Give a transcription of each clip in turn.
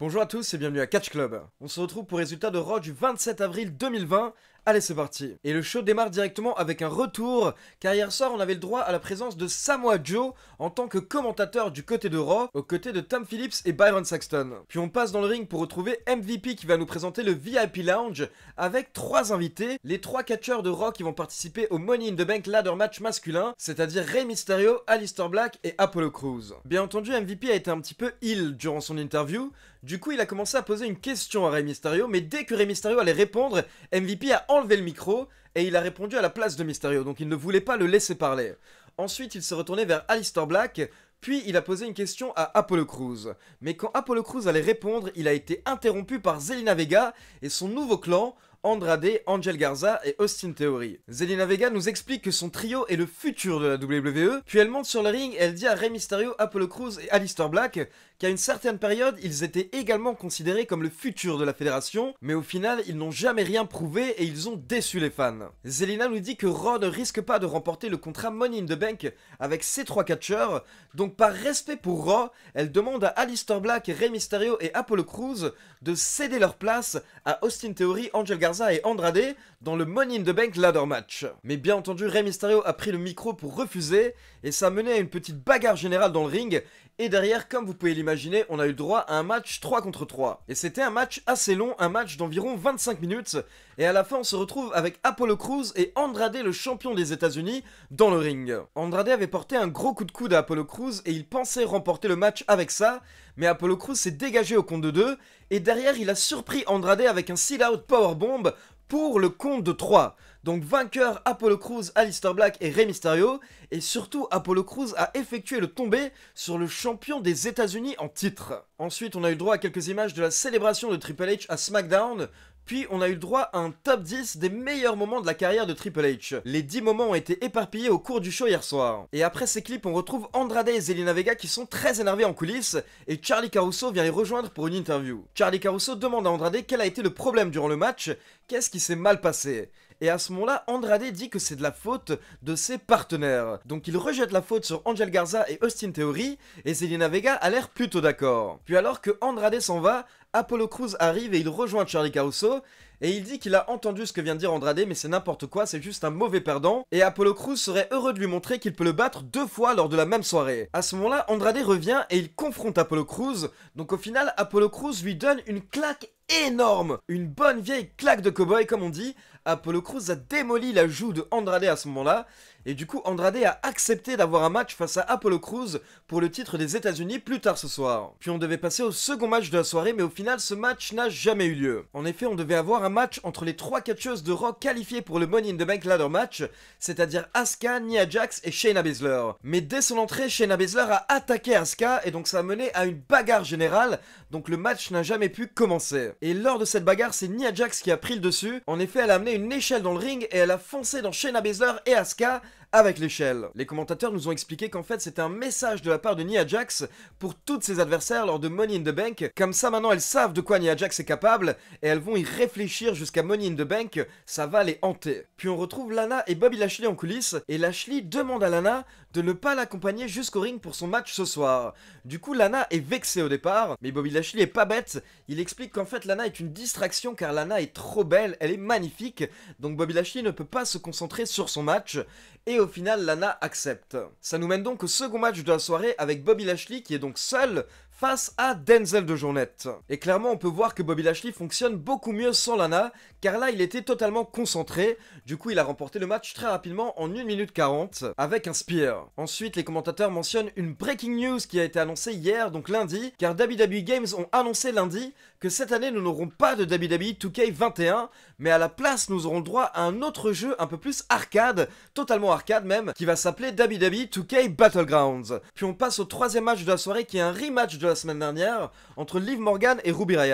Bonjour à tous et bienvenue à Catch Club. On se retrouve pour résultats de Raw du 27 avril 2020 Allez, c'est parti. Et le show démarre directement avec un retour, car hier soir, on avait le droit à la présence de Samoa Joe en tant que commentateur du côté de Raw, aux côtés de Tom Phillips et Byron Saxton. Puis on passe dans le ring pour retrouver MVP qui va nous présenter le VIP Lounge avec trois invités, les trois catcheurs de Raw qui vont participer au Money in the Bank Ladder Match masculin, c'est-à-dire Rey Mysterio, Alistair Black et Apollo Crews. Bien entendu, MVP a été un petit peu ill durant son interview, du coup il a commencé à poser une question à Rey Mysterio, mais dès que Rey Mysterio allait répondre, MVP a enlevé le micro et il a répondu à la place de Mysterio, donc il ne voulait pas le laisser parler. Ensuite, il s'est retourné vers Alistair Black, puis il a posé une question à Apollo Cruz Mais quand Apollo Cruz allait répondre, il a été interrompu par Zelina Vega et son nouveau clan, Andrade, Angel Garza et Austin Theory. Zelina Vega nous explique que son trio est le futur de la WWE, puis elle monte sur le ring et elle dit à Rey Mysterio, Apollo Crews et Alistair Black qu'à une certaine période, ils étaient également considérés comme le futur de la fédération, mais au final, ils n'ont jamais rien prouvé et ils ont déçu les fans. Zelina nous dit que Raw ne risque pas de remporter le contrat Money in the Bank avec ses trois catcheurs, donc par respect pour Raw, elle demande à Alistair Black, Rey Mysterio et Apollo Crews de céder leur place à Austin Theory, Angel Garza et Andrade dans le Money in the Bank Ladder Match. Mais bien entendu, Rey Mysterio a pris le micro pour refuser et ça a mené à une petite bagarre générale dans le ring. Et derrière, comme vous pouvez l'imaginer, on a eu droit à un match 3 contre 3. Et c'était un match assez long, un match d'environ 25 minutes. Et à la fin, on se retrouve avec Apollo Cruz et Andrade, le champion des États-Unis, dans le ring. Andrade avait porté un gros coup de coude à Apollo Cruz et il pensait remporter le match avec ça, mais Apollo Crews s'est dégagé au compte de 2, et derrière il a surpris Andrade avec un seal-out powerbomb pour le compte de 3. Donc vainqueur Apollo Crews, Alistair Black et Rey Mysterio, et surtout Apollo Crews a effectué le tombé sur le champion des États-Unis en titre. Ensuite, on a eu droit à quelques images de la célébration de Triple H à SmackDown, puis on a eu le droit à un top 10 des meilleurs moments de la carrière de Triple H. Les 10 moments ont été éparpillés au cours du show hier soir. Et après ces clips, on retrouve Andrade et Zelina Vega qui sont très énervés en coulisses et Charlie Caruso vient les rejoindre pour une interview. Charlie Caruso demande à Andrade quel a été le problème durant le match, qu'est-ce qui s'est mal passé et à ce moment-là, Andrade dit que c'est de la faute de ses partenaires. Donc il rejette la faute sur Angel Garza et Austin Theory, et Zelina Vega a l'air plutôt d'accord. Puis alors que Andrade s'en va, Apollo Cruz arrive et il rejoint Charlie Caruso, et il dit qu'il a entendu ce que vient de dire Andrade, mais c'est n'importe quoi, c'est juste un mauvais perdant, et Apollo Cruz serait heureux de lui montrer qu'il peut le battre deux fois lors de la même soirée. À ce moment-là, Andrade revient et il confronte Apollo Cruz. donc au final, Apollo Cruz lui donne une claque énorme Une bonne vieille claque de cowboy comme on dit, Apollo Cruz a démoli la joue de Andrade à ce moment-là, et du coup Andrade a accepté d'avoir un match face à Apollo Cruz pour le titre des États-Unis plus tard ce soir. Puis on devait passer au second match de la soirée, mais au final ce match n'a jamais eu lieu. En effet, on devait avoir un match entre les trois catcheuses de Rock qualifiées pour le Money in the Bank Ladder match, c'est-à-dire Asuka, Nia Jax et Shayna Baszler. Mais dès son entrée, Shayna Baszler a attaqué Asuka et donc ça a mené à une bagarre générale, donc le match n'a jamais pu commencer. Et lors de cette bagarre, c'est Nia Jax qui a pris le dessus. En effet, elle a amené une échelle dans le ring et elle a foncé dans Shayna Baszler et Asuka avec l'échelle. Les commentateurs nous ont expliqué qu'en fait c'était un message de la part de Nia Jax pour toutes ses adversaires lors de Money in the Bank. Comme ça maintenant elles savent de quoi Nia Jax est capable et elles vont y réfléchir jusqu'à Money in the Bank, ça va les hanter. Puis on retrouve Lana et Bobby Lashley en coulisses et Lashley demande à Lana de ne pas l'accompagner jusqu'au ring pour son match ce soir. Du coup Lana est vexée au départ, mais Bobby Lashley est pas bête, il explique qu'en fait Lana est une distraction car Lana est trop belle, elle est magnifique, donc Bobby Lashley ne peut pas se concentrer sur son match et et au final Lana accepte. Ça nous mène donc au second match de la soirée avec Bobby Lashley qui est donc seul face à Denzel de Journette. Et clairement, on peut voir que Bobby Lashley fonctionne beaucoup mieux sans Lana, car là, il était totalement concentré. Du coup, il a remporté le match très rapidement en 1 minute 40 avec un spear. Ensuite, les commentateurs mentionnent une breaking news qui a été annoncée hier, donc lundi, car WWE Games ont annoncé lundi que cette année, nous n'aurons pas de WWE 2K21, mais à la place, nous aurons le droit à un autre jeu un peu plus arcade, totalement arcade même, qui va s'appeler WWE 2K Battlegrounds. Puis on passe au troisième match de la soirée qui est un rematch de la semaine dernière entre Liv Morgan et Ruby Riot.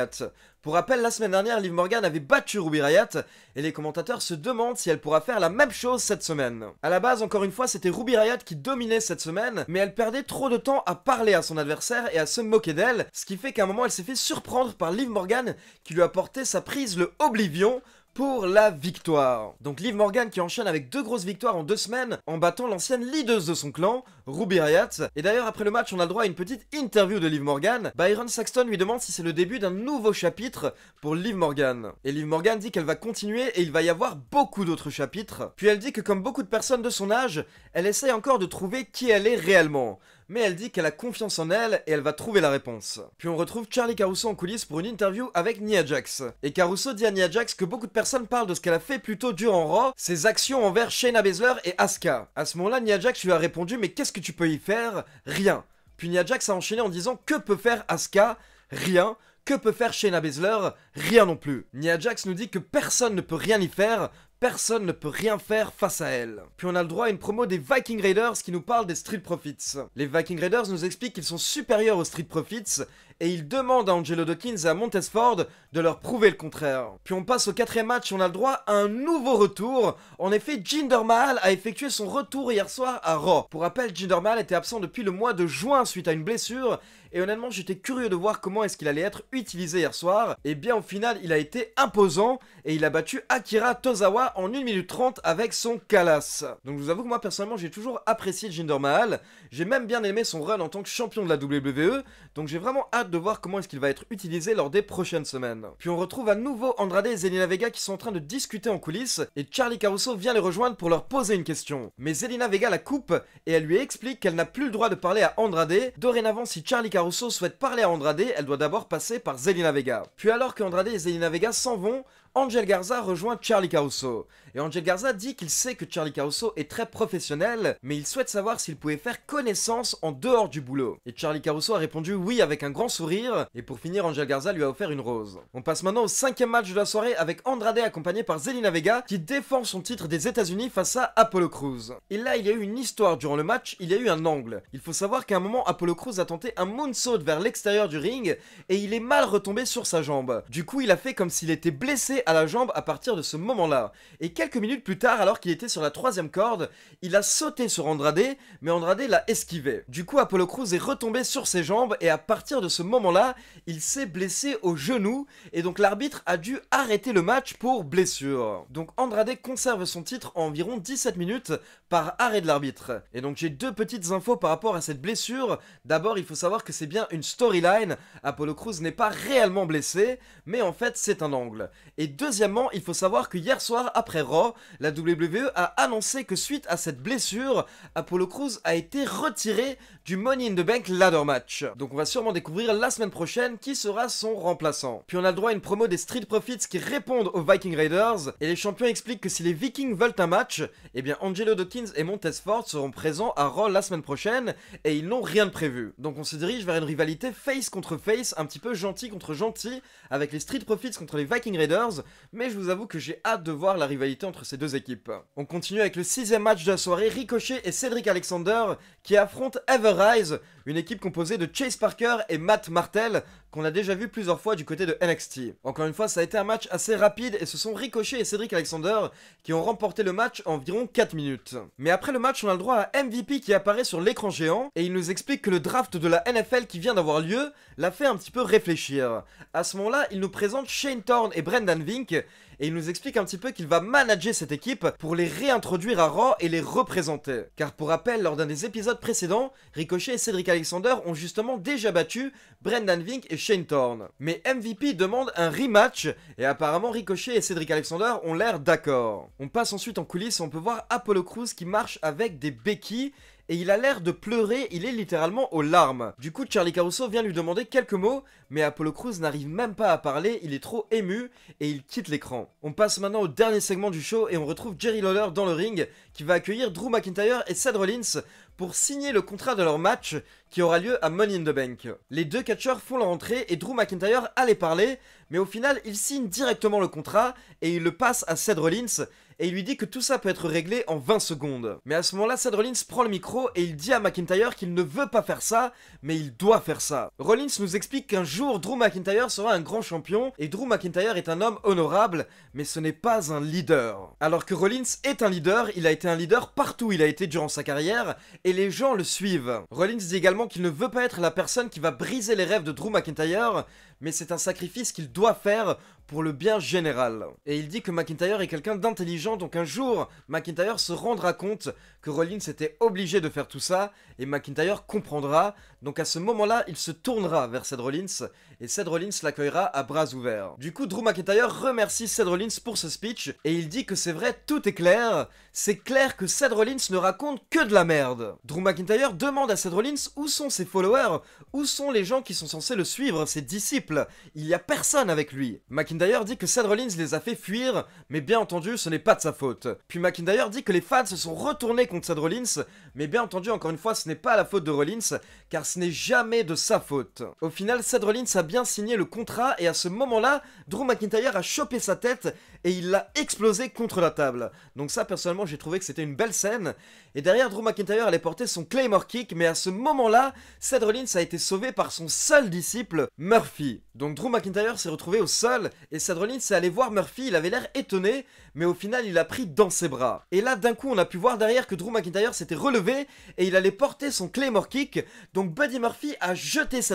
Pour rappel, la semaine dernière, Liv Morgan avait battu Ruby Riot et les commentateurs se demandent si elle pourra faire la même chose cette semaine. À la base, encore une fois, c'était Ruby Riot qui dominait cette semaine, mais elle perdait trop de temps à parler à son adversaire et à se moquer d'elle, ce qui fait qu'à un moment, elle s'est fait surprendre par Liv Morgan qui lui a porté sa prise le Oblivion pour la victoire. Donc Liv Morgan qui enchaîne avec deux grosses victoires en deux semaines en battant l'ancienne leaduse de son clan, Ruby Riot. Et d'ailleurs après le match on a le droit à une petite interview de Liv Morgan. Byron Saxton lui demande si c'est le début d'un nouveau chapitre pour Liv Morgan. Et Liv Morgan dit qu'elle va continuer et il va y avoir beaucoup d'autres chapitres. Puis elle dit que comme beaucoup de personnes de son âge, elle essaye encore de trouver qui elle est réellement mais elle dit qu'elle a confiance en elle et elle va trouver la réponse. Puis on retrouve Charlie Caruso en coulisses pour une interview avec Nia Jax. Et Caruso dit à Nia Jax que beaucoup de personnes parlent de ce qu'elle a fait plutôt durant Raw, ses actions envers Shayna Baszler et Asuka. À ce moment-là, Nia Jax lui a répondu mais qu'est-ce que tu peux y faire Rien. Puis Nia Jax a enchaîné en disant que peut faire Asuka Rien. Que peut faire Shayna Baszler Rien non plus. Nia Jax nous dit que personne ne peut rien y faire personne ne peut rien faire face à elle. Puis on a le droit à une promo des Viking Raiders qui nous parle des Street Profits. Les Viking Raiders nous expliquent qu'ils sont supérieurs aux Street Profits et il demande à Angelo Dawkins et à Montesford de leur prouver le contraire. Puis on passe au quatrième match, on a le droit à un nouveau retour. En effet, Jinder Mahal a effectué son retour hier soir à Raw. Pour rappel, Jinder Mahal était absent depuis le mois de juin suite à une blessure et honnêtement j'étais curieux de voir comment est-ce qu'il allait être utilisé hier soir. Et eh bien au final il a été imposant et il a battu Akira Tozawa en 1 minute 30 avec son calas, Donc je vous avoue que moi personnellement j'ai toujours apprécié Jinder Mahal, j'ai même bien aimé son run en tant que champion de la WWE, donc j'ai vraiment hâte de voir comment est-ce qu'il va être utilisé lors des prochaines semaines. Puis on retrouve à nouveau Andrade et Zelina Vega qui sont en train de discuter en coulisses et Charlie Caruso vient les rejoindre pour leur poser une question. Mais Zelina Vega la coupe et elle lui explique qu'elle n'a plus le droit de parler à Andrade. Dorénavant, si Charlie Caruso souhaite parler à Andrade, elle doit d'abord passer par Zelina Vega. Puis alors que Andrade et Zelina Vega s'en vont, Angel Garza rejoint Charlie Caruso. Et Angel Garza dit qu'il sait que Charlie Caruso est très professionnel, mais il souhaite savoir s'il pouvait faire connaissance en dehors du boulot. Et Charlie Caruso a répondu oui avec un grand sourire, et pour finir, Angel Garza lui a offert une rose. On passe maintenant au cinquième match de la soirée avec Andrade accompagné par Zelina Vega, qui défend son titre des états unis face à Apollo Cruz. Et là, il y a eu une histoire durant le match, il y a eu un angle. Il faut savoir qu'à un moment, Apollo Cruz a tenté un moonsault vers l'extérieur du ring, et il est mal retombé sur sa jambe. Du coup, il a fait comme s'il était blessé à la jambe à partir de ce moment-là. Et quelques minutes plus tard, alors qu'il était sur la troisième corde, il a sauté sur Andrade, mais Andrade l'a esquivé. Du coup, Apollo Cruz est retombé sur ses jambes et à partir de ce moment-là, il s'est blessé au genou et donc l'arbitre a dû arrêter le match pour blessure. Donc Andrade conserve son titre environ 17 minutes par arrêt de l'arbitre. Et donc j'ai deux petites infos par rapport à cette blessure. D'abord, il faut savoir que c'est bien une storyline. Apollo Cruz n'est pas réellement blessé, mais en fait, c'est un angle. Et deuxièmement, il faut savoir que hier soir, après Raw, la WWE a annoncé que suite à cette blessure, Apollo Crews a été retiré du Money in the Bank Ladder Match. Donc on va sûrement découvrir la semaine prochaine qui sera son remplaçant. Puis on a le droit à une promo des Street Profits qui répondent aux Viking Raiders, et les champions expliquent que si les Vikings veulent un match, eh bien Angelo Dawkins et Montez Ford seront présents à Raw la semaine prochaine, et ils n'ont rien de prévu. Donc on se dirige vers une rivalité face contre face, un petit peu gentil contre gentil, avec les Street Profits contre les Viking Raiders, mais je vous avoue que j'ai hâte de voir la rivalité entre ces deux équipes. On continue avec le sixième match de la soirée, Ricochet et Cédric Alexander qui affrontent Everrise une équipe composée de Chase Parker et Matt Martel, qu'on a déjà vu plusieurs fois du côté de NXT. Encore une fois, ça a été un match assez rapide et ce sont Ricochet et Cédric Alexander qui ont remporté le match en environ 4 minutes. Mais après le match, on a le droit à MVP qui apparaît sur l'écran géant et il nous explique que le draft de la NFL qui vient d'avoir lieu l'a fait un petit peu réfléchir. À ce moment-là, il nous présente Shane Thorne et Brendan Vink et il nous explique un petit peu qu'il va manager cette équipe pour les réintroduire à Raw et les représenter. Car pour rappel, lors d'un des épisodes précédents, Ricochet et Cédric Alexander ont justement déjà battu Brendan Vink et Shane Thorne. Mais MVP demande un rematch et apparemment Ricochet et Cédric Alexander ont l'air d'accord. On passe ensuite en coulisses et on peut voir Apollo Crews qui marche avec des béquilles et il a l'air de pleurer, il est littéralement aux larmes. Du coup, Charlie Caruso vient lui demander quelques mots, mais Apollo Cruz n'arrive même pas à parler, il est trop ému et il quitte l'écran. On passe maintenant au dernier segment du show et on retrouve Jerry Lawler dans le ring qui va accueillir Drew McIntyre et Seth Rollins pour signer le contrat de leur match qui aura lieu à Money in the Bank. Les deux catcheurs font leur entrée et Drew McIntyre allait parler, mais au final il signe directement le contrat et il le passe à Seth Rollins et il lui dit que tout ça peut être réglé en 20 secondes. Mais à ce moment-là, Seth Rollins prend le micro et il dit à McIntyre qu'il ne veut pas faire ça, mais il doit faire ça. Rollins nous explique qu'un jour, Drew McIntyre sera un grand champion, et Drew McIntyre est un homme honorable, mais ce n'est pas un leader. Alors que Rollins est un leader, il a été un leader partout où il a été durant sa carrière, et les gens le suivent. Rollins dit également qu'il ne veut pas être la personne qui va briser les rêves de Drew McIntyre, mais c'est un sacrifice qu'il doit faire pour le bien général. Et il dit que McIntyre est quelqu'un d'intelligent, donc un jour, McIntyre se rendra compte que Rollins était obligé de faire tout ça, et McIntyre comprendra, donc à ce moment-là, il se tournera vers Seth Rollins, et Seth Rollins l'accueillera à bras ouverts. Du coup, Drew McIntyre remercie Seth Rollins pour ce speech, et il dit que c'est vrai, tout est clair, c'est clair que Seth Rollins ne raconte que de la merde. Drew McIntyre demande à Seth Rollins où sont ses followers, où sont les gens qui sont censés le suivre, ses disciples, il n'y a personne avec lui. McIntyre dit que Seth Rollins les a fait fuir, mais bien entendu, ce n'est pas de sa faute. Puis McIntyre dit que les fans se sont retournés contre Seth Rollins, mais bien entendu, encore une fois, ce n'est pas la faute de Rollins, car ce n'est jamais de sa faute. Au final, Seth Rollins a bien signé le contrat, et à ce moment-là, Drew McIntyre a chopé sa tête, et il l'a explosé contre la table. Donc ça, personnellement, j'ai trouvé que c'était une belle scène. Et derrière, Drew McIntyre allait porter son Claymore Kick, mais à ce moment-là, Seth Rollins a été sauvé par son seul disciple, Murphy. Donc Drew McIntyre s'est retrouvé au sol et Sadrolins est allé voir Murphy, il avait l'air étonné, mais au final il l'a pris dans ses bras. Et là d'un coup on a pu voir derrière que Drew McIntyre s'était relevé et il allait porter son Claymore Kick, donc Buddy Murphy a jeté Seth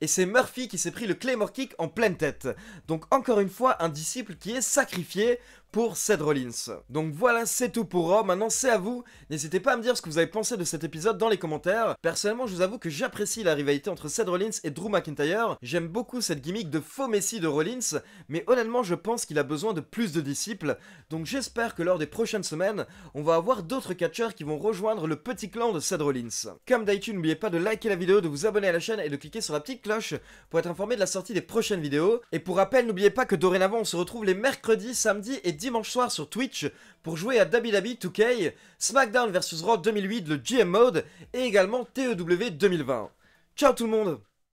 et c'est Murphy qui s'est pris le Claymore Kick en pleine tête. Donc encore une fois un disciple qui est sacrifié pour Seth Rollins. Donc voilà, c'est tout pour Raw. Maintenant, c'est à vous. N'hésitez pas à me dire ce que vous avez pensé de cet épisode dans les commentaires. Personnellement, je vous avoue que j'apprécie la rivalité entre Seth Rollins et Drew McIntyre. J'aime beaucoup cette gimmick de faux messie de Rollins, mais honnêtement, je pense qu'il a besoin de plus de disciples. Donc j'espère que lors des prochaines semaines, on va avoir d'autres catcheurs qui vont rejoindre le petit clan de Seth Rollins. Comme d'habitude, n'oubliez pas de liker la vidéo, de vous abonner à la chaîne et de cliquer sur la petite cloche pour être informé de la sortie des prochaines vidéos. Et pour rappel, n'oubliez pas que dorénavant, on se retrouve les mercredis, samedis et dimanche soir sur Twitch pour jouer à Dabi 2K, SmackDown vs Raw 2008, le GM Mode et également TEW 2020. Ciao tout le monde